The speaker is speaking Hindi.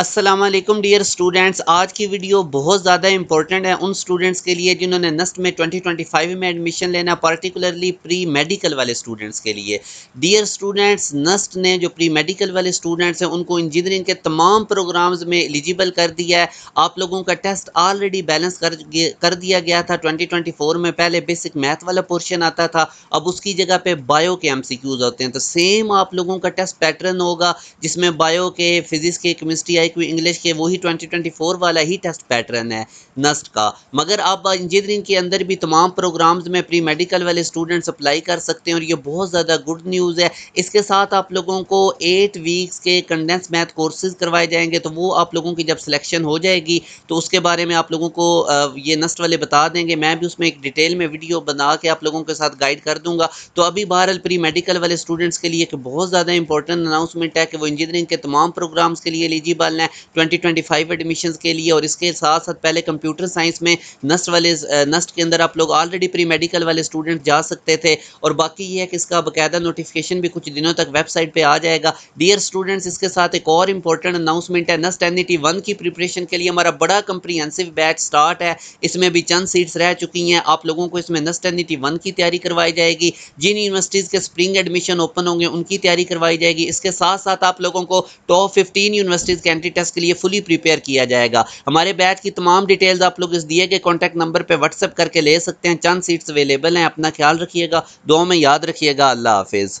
असलम डियर स्टूडेंट्स आज की वीडियो बहुत ज़्यादा इंपॉर्टेंट है उन स्टूडेंट्स के लिए जिन्होंने नस्ट में 2025 में एडमिशन लेना पर्टिकुलरली प्री मेडिकल वाले स्टूडेंट्स के लिए डियर स्टूडेंट्स नस्ट ने जो प्री मेडिकल वाले स्टूडेंट्स हैं उनको इंजीनियरिंग के तमाम प्रोग्राम्स में एलिजिबल कर दिया है आप लोगों का टेस्ट ऑलरेडी बैलेंस कर कर दिया गया था फोर में पहले बेसिक मैथ वाला पोर्शन आता था अब उसकी जगह पर बायो के एम होते हैं तो सेम आप लोगों का टेस्ट पैटर्न होगा जिसमें बायो के फिज़िक्स के केमिस्ट्री है कि इंग्लिश के वही 2024 वाला ही टेस्ट पैटर्न है नस्ट का मगर आप इंजीनियरिंग के अंदर भी तमाम प्रोग्राम्स में प्री मेडिकल वाले स्टूडेंट्स अप्लाई कर सकते हैं और ये बहुत ज़्यादा गुड न्यूज़ है इसके साथ आप लोगों को एट वीक्स के कंडेंस मैथ कोर्सेज करवाए जाएंगे तो वो आप लोगों की जब सिलेक्शन हो जाएगी तो उसके बारे में आप लोगों को ये नस्ट वाले बता देंगे मैं भी उसमें एक डिटेल में वीडियो बना के आप लोगों के साथ गाइड कर दूंगा तो अभी बहरहाल प्री मेडिकल वाले स्टूडेंट्स के लिए एक बहुत ज़्यादा इंपॉर्टेंट अनाउंसमेंट है कि वो इंजीनियरिंग के तमाम प्रोग्राम्स के लिए एलिजिबल करना है ट्वेंटी ट्वेंटी फाइव एडमिशन के लिए और इसके साथ साथ पहले कंप्यूटर साइंस में नस्ट वाले नस्ट के अंदर आप लोग ऑलरेडी प्री मेडिकल वाले स्टूडेंट जा सकते थे और बाकी ये है कि इसका बाकायदा नोटिफिकेशन भी कुछ दिनों तक वेबसाइट पर आ जाएगा डियर स्टूडेंट्स इसके साथ एक और इंपॉर्टेंट अनाउंसमेंट है नस्ट एन टी वन की प्रिपरेशन के लिए हमारा बड़ा कंप्रीहेंसिव बैच स्टार्ट है इसमें भी चंद सीट्स रह चुकी हैं आप लोगों को इसमें नस्ट एन टी वन की तैयारी करवाई जाएगी जिन यूनिवर्सिटीज़ के स्प्रिंग एडमिशन ओपन होंगे उनकी तैयारी करवाई जाएगी इसके साथ साथ आप लोगों को टॉप 15 यूनिवर्सिटीज़ के एंट्री कम्पिटेटिव टेस्ट के लिए फुली प्रिपेयर किया जाएगा हमारे बैच की तमाम डिटेल्स आप लोग इस दिए गए कॉन्टैक्ट नंबर पर व्हाट्सअप करके ले सकते हैं चंद सीट्स अवेलेबल हैं अपना ख्याल रखिएगा दो में याद रखिएगा अल्लाह हाफिज़